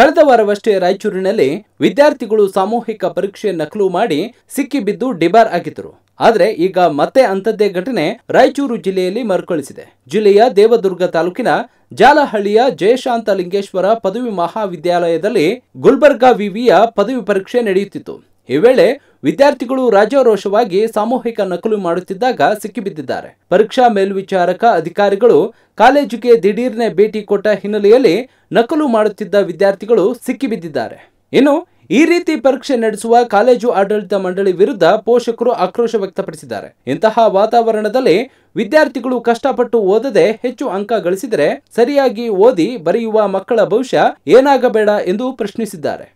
ಕಳೆದ ವಾರವಷ್ಟೇ ರಾಯಚೂರಿನಲ್ಲಿ ವಿದ್ಯಾರ್ಥಿಗಳು ಸಾಮೂಹಿಕ ಪರೀಕ್ಷೆ ನಕಲು ಮಾಡಿ ಸಿಕ್ಕಿಬಿದ್ದು ಡಿಬಾರ್ ಆಗಿದ್ದರು ಆದರೆ ಈಗ ಮತ್ತೆ ಅಂಥದ್ದೇ ಘಟನೆ ರಾಯಚೂರು ಜಿಲ್ಲೆಯಲ್ಲಿ ಮರುಕಳಿಸಿದೆ ಜಿಲ್ಲೆಯ ದೇವದುರ್ಗ ತಾಲೂಕಿನ ಜಾಲಹಳ್ಳಿಯ ಜಯಶಾಂತಲಿಂಗೇಶ್ವರ ಲಿಂಗೇಶ್ವರ ಪದವಿ ಮಹಾವಿದ್ಯಾಲಯದಲ್ಲಿ ಗುಲ್ಬರ್ಗಾ ವಿವಿಯ ಪದವಿ ಪರೀಕ್ಷೆ ನಡೆಯುತ್ತಿತ್ತು ಈ ವೇಳೆ ವಿದ್ಯಾರ್ಥಿಗಳು ರಾಜಾರೋಷವಾಗಿ ಸಾಮೂಹಿಕ ನಕಲು ಮಾಡುತ್ತಿದ್ದಾಗ ಸಿಕ್ಕಿಬಿದ್ದಿದ್ದಾರೆ ಪರೀಕ್ಷಾ ಮೇಲ್ವಿಚಾರಕ ಅಧಿಕಾರಿಗಳು ಕಾಲೇಜಿಗೆ ದಿಢೀರ್ನೆ ಭೇಟಿ ಕೊಟ್ಟ ಹಿನ್ನೆಲೆಯಲ್ಲಿ ನಕಲು ಮಾಡುತ್ತಿದ್ದ ವಿದ್ಯಾರ್ಥಿಗಳು ಸಿಕ್ಕಿಬಿದ್ದಿದ್ದಾರೆ ಇನ್ನು ಈ ರೀತಿ ಪರೀಕ್ಷೆ ನಡೆಸುವ ಕಾಲೇಜು ಆಡಳಿತ ಮಂಡಳಿ ವಿರುದ್ಧ ಪೋಷಕರು ಆಕ್ರೋಶ ವ್ಯಕ್ತಪಡಿಸಿದ್ದಾರೆ ಇಂತಹ ವಾತಾವರಣದಲ್ಲಿ ವಿದ್ಯಾರ್ಥಿಗಳು ಕಷ್ಟಪಟ್ಟು ಓದದೆ ಹೆಚ್ಚು ಅಂಕ ಗಳಿಸಿದರೆ ಸರಿಯಾಗಿ ಓದಿ ಬರೆಯುವ ಮಕ್ಕಳ ಭವಿಷ್ಯ ಏನಾಗಬೇಡ ಎಂದು ಪ್ರಶ್ನಿಸಿದ್ದಾರೆ